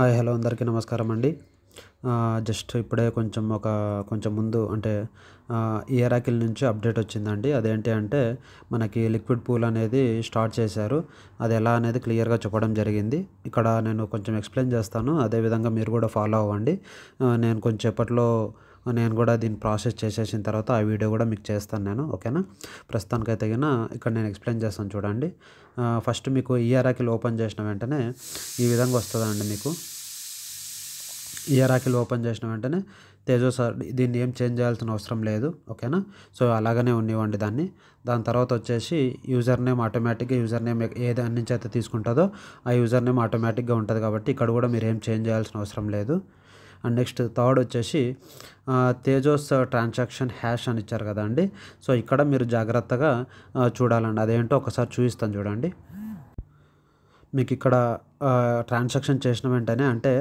hi hello అందరికీ నమస్కారం అండి జస్ట్ ఇప్పుడే కొంచెం ఒక కొంచెం ముందు అంటే ఇయరాకిల్ నుంచి అప్డేట్ వచ్చిందండి అదేంటి అంటే మనకి లిక్విడ్ పూల్ అనేది స్టార్ట్ చేశారు అది ఎలా అనేది క్లియర్గా చెప్పడం జరిగింది ఇక్కడ నేను కొంచెం ఎక్స్ప్లెయిన్ చేస్తాను అదేవిధంగా మీరు కూడా ఫాలో అవ్వండి నేను కొంచెం నేను కూడా దీన్ని ప్రాసెస్ చేసేసిన తర్వాత ఆ వీడియో కూడా మీకు చేస్తాను నేను ఓకేనా ప్రస్తుతానికైతే కన్నా ఇక్కడ నేను ఎక్స్ప్లెయిన్ చేస్తాను చూడండి ఫస్ట్ మీకు ఆకిల్ ఓపెన్ చేసిన వెంటనే ఈ విధంగా వస్తుందండి మీకు ఆకిల్ ఓపెన్ చేసిన వెంటనే తేజో సార్ దీన్ని ఏం చేంజ్ చేయాల్సిన అవసరం లేదు ఓకేనా సో అలాగనే ఉండేవండి దాన్ని దాని తర్వాత వచ్చేసి యూజర్ నేమ్ ఆటోమేటిక్గా యూజర్ నేమ్ ఏ దాని నుంచి అయితే తీసుకుంటుందో ఆ యూజర్ నేమ్ ఆటోమేటిక్గా ఉంటుంది కాబట్టి ఇక్కడ కూడా మీరు ఏం చేంజ్ చేయాల్సిన అవసరం లేదు అండ్ నెక్స్ట్ థర్డ్ వచ్చేసి తేజోస్ ట్రాన్సాక్షన్ హ్యాష్ అని ఇచ్చారు కదండి సో ఇక్కడ మీరు జాగ్రత్తగా చూడాలండి అదేంటో ఒకసారి చూపిస్తాను చూడండి మీకు ఇక్కడ ట్రాన్సాక్షన్ చేసిన వెంటనే అంటే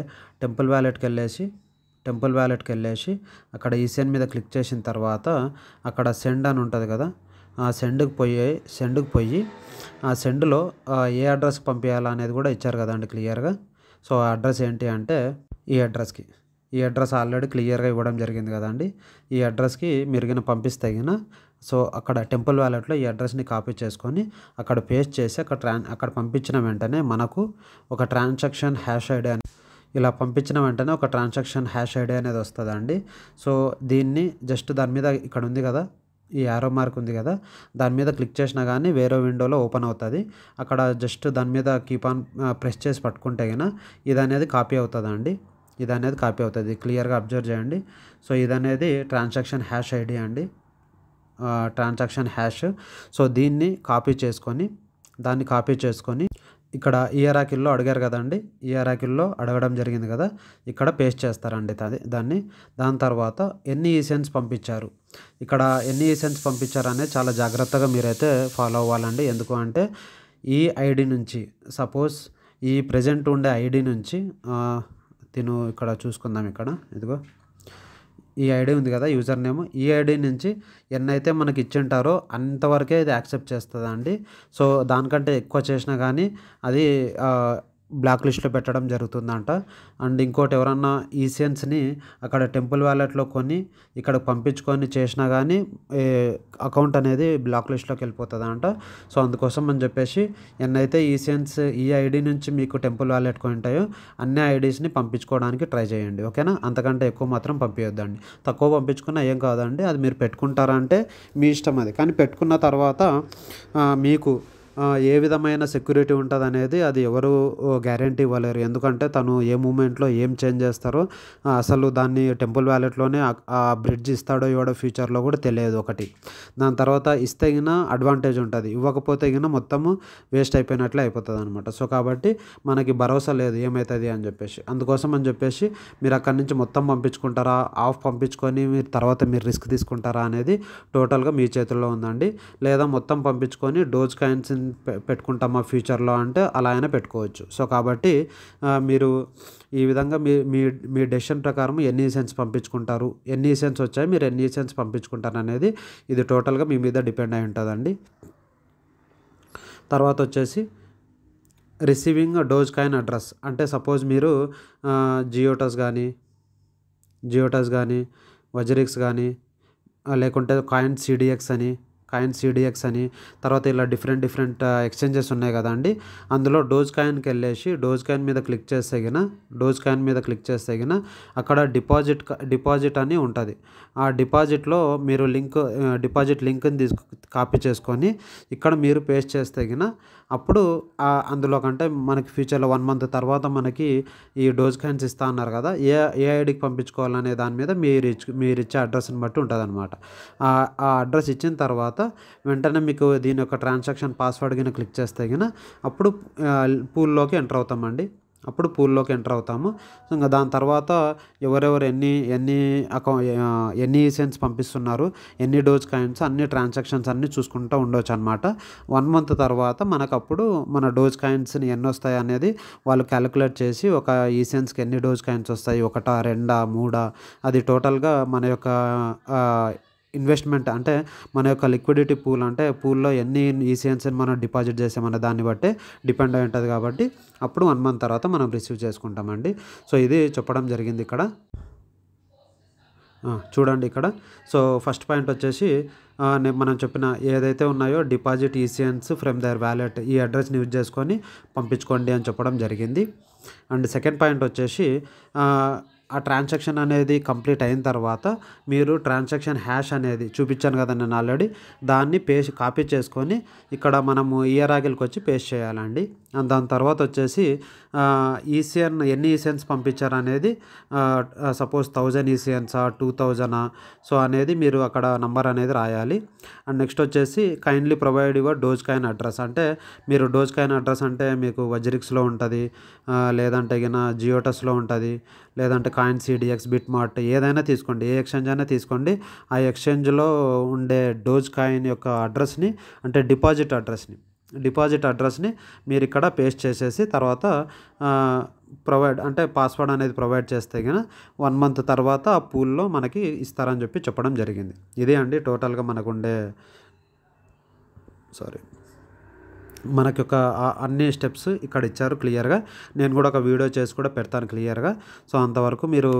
టెంపుల్ వ్యాలెట్కి వెళ్ళేసి టెంపుల్ వ్యాలెట్కి వెళ్ళేసి అక్కడ ఈసెన్ మీద క్లిక్ చేసిన తర్వాత అక్కడ సెండ్ అని ఉంటుంది కదా ఆ సెండ్కి పోయి సెండ్కి పోయి ఆ సెండ్లో ఏ అడ్రస్కి పంపించాలా అనేది కూడా ఇచ్చారు కదండి క్లియర్గా సో ఆ అడ్రస్ ఏంటి అంటే ఈ అడ్రస్కి ఈ అడ్రస్ ఆల్రెడీ క్లియర్గా ఇవ్వడం జరిగింది కదండి ఈ అడ్రస్కి మీరు పంపిస్తే తగిన సో అక్కడ టెంపుల్ వ్యాలెట్లో ఈ అడ్రస్ని కాపీ చేసుకొని అక్కడ పేస్ట్ చేసి అక్కడ ట్రాన్ అక్కడ పంపించిన వెంటనే మనకు ఒక ట్రాన్సాక్షన్ హ్యాష్ ఐడి అని ఇలా పంపించిన వెంటనే ఒక ట్రాన్సాక్షన్ హ్యాష్ ఐడి అనేది వస్తుందండి సో దీన్ని జస్ట్ దాని మీద ఇక్కడ ఉంది కదా ఈ యారో మార్క్ ఉంది కదా దాని మీద క్లిక్ చేసినా కానీ వేరే విండోలో ఓపెన్ అవుతుంది అక్కడ జస్ట్ దాని మీద కీప్ ఆన్ ప్రెస్ చేసి పట్టుకుంటే కనుక ఇది అనేది కాపీ అవుతుందండి ఇది అనేది కాపీ అవుతుంది క్లియర్గా అబ్జర్వ్ చేయండి సో ఇది అనేది ట్రాన్సాక్షన్ హ్యాష్ ఐడి అండి ట్రాన్సాక్షన్ హ్యాష్ సో దీన్ని కాపీ చేసుకొని దాన్ని కాపీ చేసుకొని ఇక్కడ ఇయరాకిల్లో అడిగారు కదండి ఇయరాకిల్లో అడగడం జరిగింది కదా ఇక్కడ పేస్ట్ చేస్తారండి అది దాన్ని దాని తర్వాత ఎన్ని ఈసెన్స్ పంపించారు ఇక్కడ ఎన్ని ఈసెన్స్ పంపించారు అనేది చాలా జాగ్రత్తగా మీరైతే ఫాలో అవ్వాలండి ఎందుకు అంటే ఈ ఐడి నుంచి సపోజ్ ఈ ప్రజెంట్ ఉండే ఐడి నుంచి తిను ఇక్కడ చూసుకుందాం ఇక్కడ ఇదిగో ఈ ఐడి ఉంది కదా యూజర్ నేమ్ ఈ ఐడి నుంచి ఎన్నైతే మనకి ఇచ్చింటారో అంతవరకే ఇది యాక్సెప్ట్ చేస్తుందండి సో దానికంటే ఎక్కువ చేసినా కానీ అది బ్లాక్ లిస్ట్లో పెట్టడం జరుగుతుందంట అండ్ ఇంకోటి ఎవరన్నా ఈసెన్స్ని అక్కడ టెంపుల్ వ్యాలెట్లో కొని ఇక్కడ పంపించుకొని చేసినా కానీ అకౌంట్ అనేది బ్లాక్ లిస్ట్లోకి వెళ్ళిపోతుందంట సో అందుకోసం అని చెప్పేసి ఎన్నైతే ఈసెన్స్ ఈ ఐడి నుంచి మీకు టెంపుల్ వ్యాలెట్ ఉంటాయో అన్ని ఐడీస్ని పంపించుకోవడానికి ట్రై చేయండి ఓకేనా అంతకంటే ఎక్కువ మాత్రం పంపించొద్దండి తక్కువ పంపించుకున్నా ఏం కాదండి అది మీరు పెట్టుకుంటారంటే మీ ఇష్టం అది కానీ పెట్టుకున్న తర్వాత మీకు ఏ విధమైన సెక్యూరిటీ ఉంటుంది అనేది అది ఎవరు గ్యారంటీ ఇవ్వలేరు ఎందుకంటే తను ఏ మూమెంట్లో ఏం చేంజ్ చేస్తారో అసలు దాన్ని టెంపుల్ వ్యాలెట్లోనే ఆ బ్రిడ్జ్ ఇస్తాడో ఇవ్వడో ఫ్యూచర్లో కూడా తెలియదు ఒకటి దాని తర్వాత ఇస్తే గిన అడ్వాంటేజ్ ఉంటుంది ఇవ్వకపోతే గిన మొత్తము వేస్ట్ అయిపోయినట్లే అయిపోతుంది అనమాట సో కాబట్టి మనకి భరోసా లేదు ఏమవుతుంది అని చెప్పేసి అందుకోసం అని చెప్పేసి మీరు అక్కడి నుంచి మొత్తం పంపించుకుంటారా ఆఫ్ పంపించుకొని మీరు తర్వాత మీరు రిస్క్ తీసుకుంటారా అనేది టోటల్గా మీ చేతుల్లో ఉందండి లేదా మొత్తం పంపించుకొని డోజ్ కాయిన్స్ పెట్టుకుంటామా ఫ్యూచర్లో అంటే అలా అయినా పెట్టుకోవచ్చు సో కాబట్టి మీరు ఈ విధంగా మీ మీ మీ డెసిషన్ ప్రకారం ఎన్ని సెన్స్ పంపించుకుంటారు ఎన్ని సెన్స్ వచ్చాయి మీరు ఎన్ని సెన్స్ పంపించుకుంటారు అనేది ఇది టోటల్గా మీ మీద డిపెండ్ అయి ఉంటుందండి తర్వాత వచ్చేసి రిసీవింగ్ డోజ్ కాయిన్ అడ్రస్ అంటే సపోజ్ మీరు జియోటస్ కానీ జియోటస్ కానీ వజరిక్స్ కానీ లేకుంటే కాయిన్ సిడిఎక్స్ అని కాయిన్ సిడిఎక్స్ అని తర్వాత ఇలా డిఫరెంట్ డిఫరెంట్ ఎక్స్చేంజెస్ ఉన్నాయి కదా అండి అందులో డోజ్ కాయిన్కి వెళ్ళేసి డోజ్ కాయిన్ మీద క్లిక్ చేస్తే గిన డోజ్ కాయిన్ మీద క్లిక్ చేస్తే గిన అక్కడ డిపాజిట్ డిపాజిట్ అని ఉంటుంది ఆ డిపాజిట్లో మీరు లింక్ డిపాజిట్ లింక్ని తీసుకు కాపీ చేసుకొని ఇక్కడ మీరు పేస్ట్ చేస్తే గిన అప్పుడు అందులో కంటే మనకి ఫ్యూచర్లో వన్ మంత్ తర్వాత మనకి ఈ డోజ్ కాయిన్స్ ఇస్తా అన్నారు కదా ఏ ఏ ఐడికి పంపించుకోవాలనే దాని మీద మీరు ఇచ్చి మీరు ఇచ్చే అడ్రస్ని బట్టి ఉంటుంది అనమాట ఆ అడ్రస్ ఇచ్చిన తర్వాత తర్వాత వెంటనే మీకు దీని యొక్క ట్రాన్సాక్షన్ పాస్వర్డ్ కింద క్లిక్ చేస్తే కింద అప్పుడు పూల్లోకి ఎంటర్ అవుతామండి అప్పుడు పూల్లోకి ఎంటర్ అవుతాము ఇంకా దాని తర్వాత ఎవరెవరు ఎన్ని ఎన్ని అకౌంట్ ఎన్ని సెన్స్ పంపిస్తున్నారు ఎన్ని డోజ్ కాయిన్స్ అన్ని ట్రాన్సాక్షన్స్ అన్నీ చూసుకుంటూ ఉండొచ్చు అనమాట వన్ మంత్ తర్వాత మనకు అప్పుడు మన డోజ్ కాయిన్స్ని ఎన్ని వస్తాయి అనేది వాళ్ళు క్యాలిక్యులేట్ చేసి ఒక ఈ సెన్స్కి ఎన్ని డోజ్ కాయిన్స్ వస్తాయి ఒకటా రెండా మూడా అది టోటల్గా మన యొక్క ఇన్వెస్ట్మెంట్ అంటే మన యొక్క లిక్విడిటీ పూల్ అంటే పూల్లో ఎన్ని ఈసీఎన్స్ e మనం డిపాజిట్ చేసామనే దాన్ని బట్టి డిపెండ్ అయి ఉంటుంది కాబట్టి అప్పుడు వన్ మంత్ తర్వాత మనం రిసీవ్ చేసుకుంటామండి సో ఇది చెప్పడం జరిగింది ఇక్కడ చూడండి ఇక్కడ సో ఫస్ట్ పాయింట్ వచ్చేసి మనం చెప్పిన ఏదైతే ఉన్నాయో deposit ECNs from the wallet ఈ అడ్రస్ని యూజ్ చేసుకొని పంపించుకోండి అని చెప్పడం జరిగింది అండ్ సెకండ్ పాయింట్ వచ్చేసి ఆ ట్రాన్సాక్షన్ అనేది కంప్లీట్ అయిన తర్వాత మీరు ట్రాన్సాక్షన్ హ్యాష్ అనేది చూపించాను కదా నేను ఆల్రెడీ దాన్ని పేస్ట్ కాపీ చేసుకొని ఇక్కడ మనము ఇయరాగిల్కి వచ్చి పేస్ట్ చేయాలండి దాని తర్వాత వచ్చేసి ఈసీఎన్ ఎన్ని ఈసీఎన్స్ పంపించారు అనేది సపోజ్ థౌజండ్ ఈసిఎన్సా టూ థౌజండా సో అనేది మీరు అక్కడ నంబర్ అనేది రాయాలి అండ్ నెక్స్ట్ వచ్చేసి kindly provide your doge coin address అంటే మీరు డోజ్ కాయిన్ అడ్రస్ అంటే మీకు వజ్రిక్స్లో ఉంటుంది లేదంటే గిన జియోటస్లో ఉంటుంది లేదంటే కాయిన్స్ డిఎక్స్ బిట్ మార్ట్ ఏదైనా తీసుకోండి ఏ ఎక్స్చేంజ్ అయినా తీసుకోండి ఆ ఎక్స్చేంజ్లో ఉండే డోజ్ కాయిన్ యొక్క అడ్రస్ని అంటే డిపాజిట్ అడ్రస్ని డిపాజిట్ అడ్రస్ని మీరు ఇక్కడ పేస్ట్ చేసేసి తర్వాత ప్రొవైడ్ అంటే పాస్వర్డ్ అనేది ప్రొవైడ్ చేస్తే కానీ వన్ మంత్ తర్వాత ఆ పూల్లో మనకి ఇస్తారని చెప్పి చెప్పడం జరిగింది ఇదే అండి టోటల్గా మనకు ఉండే సారీ మనకి ఒక అన్ని స్టెప్స్ ఇక్కడ ఇచ్చారు క్లియర్గా నేను కూడా ఒక వీడియో చేసి కూడా పెడతాను క్లియర్గా సో అంతవరకు మీరు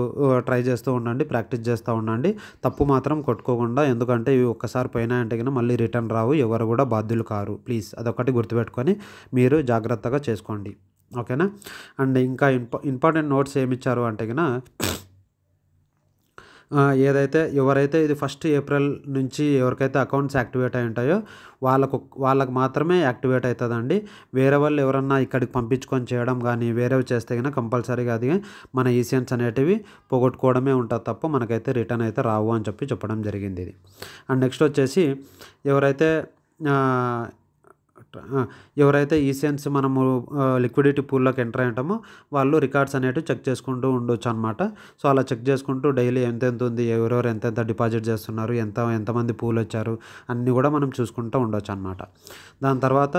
ట్రై చేస్తూ ఉండండి ప్రాక్టీస్ చేస్తూ ఉండండి తప్పు మాత్రం కొట్టుకోకుండా ఎందుకంటే ఇవి ఒక్కసారి పోయినాయంటే కన్నా మళ్ళీ రిటర్న్ రావు ఎవరు కూడా బాధ్యులు కారు ప్లీజ్ అదొకటి గుర్తుపెట్టుకొని మీరు జాగ్రత్తగా చేసుకోండి ఓకేనా అండ్ ఇంకా ఇంపార్టెంట్ నోట్స్ ఏమి ఇచ్చారు అంటే కన్నా ఏదైతే ఎవరైతే ఇది ఫస్ట్ ఏప్రిల్ నుంచి ఎవరికైతే అకౌంట్స్ యాక్టివేట్ అయి ఉంటాయో వాళ్ళకు వాళ్ళకు మాత్రమే యాక్టివేట్ అవుతుందండి వేరే వాళ్ళు ఎవరన్నా ఇక్కడికి పంపించుకొని చేయడం కానీ వేరేవి చేస్తే కనుక కంపల్సరీగా అది మన ఈసీఎన్స్ అనేటివి పోగొట్టుకోవడమే ఉంటుంది తప్ప మనకైతే రిటర్న్ అయితే రావు అని చెప్పి చెప్పడం జరిగింది ఇది అండ్ నెక్స్ట్ వచ్చేసి ఎవరైతే ఎవరైతే ఈసీఎన్స్ మనము లిక్విడిటీ పూల్లోకి ఎంటర్ అయ్యటమో వాళ్ళు రికార్డ్స్ అనేవి చెక్ చేసుకుంటూ ఉండొచ్చు అనమాట సో అలా చెక్ చేసుకుంటూ డైలీ ఎంతెంత ఉంది ఎవరెవరు ఎంతెంత డిపాజిట్ చేస్తున్నారు ఎంత ఎంతమంది పూలు వచ్చారు అన్నీ కూడా మనం చూసుకుంటూ ఉండొచ్చు అనమాట దాని తర్వాత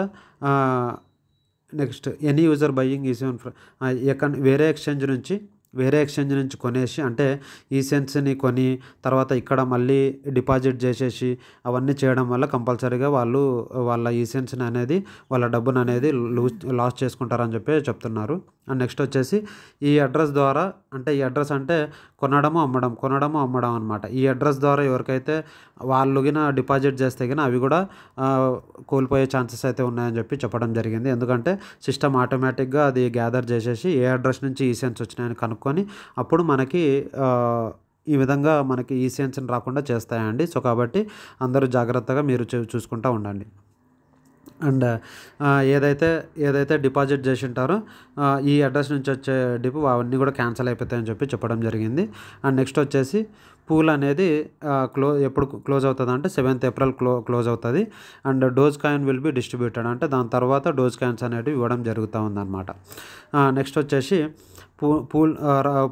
next any user buying ECN ఎక్కడ వేరే ఎక్స్చేంజ్ నుంచి వేరే ఎక్స్చేంజ్ నుంచి కొనేసి అంటే ఈ సెన్స్ని కొని తర్వాత ఇక్కడ మళ్ళీ డిపాజిట్ చేసేసి అవన్నీ చేయడం వల్ల కంపల్సరీగా వాళ్ళు వాళ్ళ ఈ సెన్స్ని అనేది వాళ్ళ డబ్బును అనేది లూజ్ లాస్ చేసుకుంటారని చెప్పి చెప్తున్నారు అండ్ నెక్స్ట్ వచ్చేసి ఈ అడ్రస్ ద్వారా అంటే ఈ అడ్రస్ అంటే కొనడము అమ్మడం కొనడము అమ్మడం అనమాట ఈ అడ్రస్ ద్వారా ఎవరికైతే వాళ్ళు గిన డిపాజిట్ చేస్తే కానీ అవి కూడా కోల్పోయే ఛాన్సెస్ అయితే ఉన్నాయని చెప్పి చెప్పడం జరిగింది ఎందుకంటే సిస్టమ్ ఆటోమేటిక్గా అది గ్యాదర్ చేసేసి ఏ అడ్రస్ నుంచి ఈ సెన్స్ వచ్చినాయని కనుక్కొని అప్పుడు మనకి ఈ విధంగా మనకి ఈ సెన్స్ని రాకుండా చేస్తాయండి సో కాబట్టి అందరూ జాగ్రత్తగా మీరు చూసుకుంటూ ఉండండి అండ్ ఏదైతే ఏదైతే డిపాజిట్ చేసి ఉంటారో ఈ అడ్రస్ నుంచి వచ్చే డిపు అవన్నీ కూడా క్యాన్సిల్ అయిపోతాయని చెప్పి చెప్పడం జరిగింది అండ్ నెక్స్ట్ వచ్చేసి పూల్ అనేది క్లో ఎప్పుడు క్లోజ్ అవుతుంది అంటే సెవెంత్ ఏప్రిల్ క్లో క్లోజ్ అవుతుంది and doge coin will be distributed అంటే దాని తర్వాత డోజ్ కాయిన్స్ అనేవి ఇవ్వడం జరుగుతూ ఉందన్నమాట నెక్స్ట్ వచ్చేసి pool pool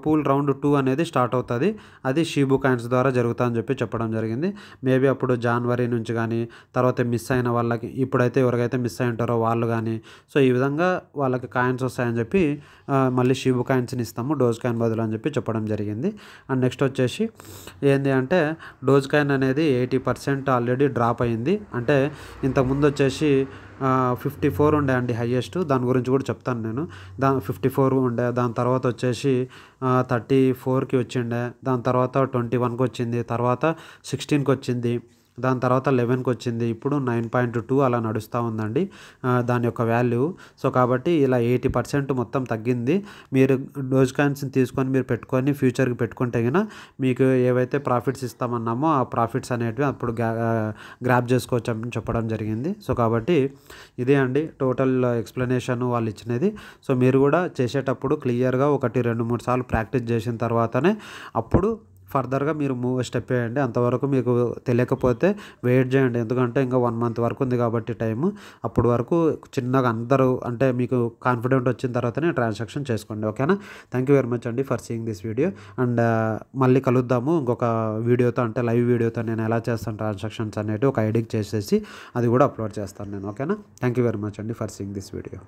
pool round two అనేది స్టార్ట్ అవుతుంది అది షీబు కాయిన్స్ ద్వారా జరుగుతుందని అని చెప్పి చెప్పడం జరిగింది మేబీ అప్పుడు జనవరి నుంచి కానీ తర్వాత మిస్ అయిన వాళ్ళకి ఇప్పుడైతే ఎవరికైతే మిస్ అయి ఉంటారో వాళ్ళు కానీ సో ఈ విధంగా వాళ్ళకి కాయిన్స్ వస్తాయని చెప్పి మళ్ళీ షీబు కాయిన్స్ని ఇస్తాము డోజ్ కాయిన్ బదులు అని చెప్పి చెప్పడం జరిగింది అండ్ నెక్స్ట్ వచ్చేసి ఏంటి అంటే డోజ్ కాయిన్ అనేది ఎయిటీ పర్సెంట్ ఆల్రెడీ డ్రాప్ అయింది అంటే ఇంతకుముందు వచ్చేసి ఫిఫ్టీ ఫోర్ ఉండే అండి హయ్యెస్ట్ దాని గురించి కూడా చెప్తాను నేను దా ఫిఫ్టీ ఫోర్ ఉండే దాని తర్వాత వచ్చేసి థర్టీ ఫోర్కి వచ్చిండే దాని తర్వాత ట్వంటీ వన్కి వచ్చింది తర్వాత సిక్స్టీన్కి వచ్చింది దాని తర్వాత లెవెన్కి వచ్చింది ఇప్పుడు నైన్ పాయింట్ టూ అలా నడుస్తూ ఉందండి దాని యొక్క వాల్యూ సో కాబట్టి ఇలా ఎయిటీ పర్సెంట్ మొత్తం తగ్గింది మీరు డోజ్ కాయిన్స్ని తీసుకొని మీరు పెట్టుకొని ఫ్యూచర్కి పెట్టుకుంటే కన్నా మీకు ఏవైతే ప్రాఫిట్స్ ఇస్తామన్నామో ఆ ప్రాఫిట్స్ అనేటివి అప్పుడు గ్రాప్ చేసుకోవచ్చు అని చెప్పడం జరిగింది సో కాబట్టి ఇదే అండి టోటల్ ఎక్స్ప్లెనేషన్ వాళ్ళు ఇచ్చినది సో మీరు కూడా చేసేటప్పుడు క్లియర్గా ఒకటి రెండు మూడు సార్లు ప్రాక్టీస్ చేసిన తర్వాతనే అప్పుడు ఫర్దర్గా మీరు మూవ్ స్టెప్ వేయండి అంతవరకు మీకు తెలియకపోతే వెయిట్ చేయండి ఎందుకంటే ఇంకా వన్ మంత్ వరకు ఉంది కాబట్టి టైము అప్పటి వరకు చిన్నగా అందరూ అంటే మీకు కాన్ఫిడెంట్ వచ్చిన తర్వాతనే ట్రాన్సాక్షన్ చేసుకోండి ఓకేనా థ్యాంక్ యూ వెరీ మచ్ అండి for seeing this video and మళ్ళీ కలుద్దాము ఇంకొక వీడియోతో అంటే లైవ్ వీడియోతో నేను ఎలా చేస్తాను ట్రాన్సాక్షన్స్ అనేవి ఒక ఐడికి చేసేసి అది కూడా అప్లోడ్ చేస్తాను నేను ఓకేనా థ్యాంక్ యూ వెరీ మచ్ అండి ఫర్ సీయింగ్ దిస్ వీడియో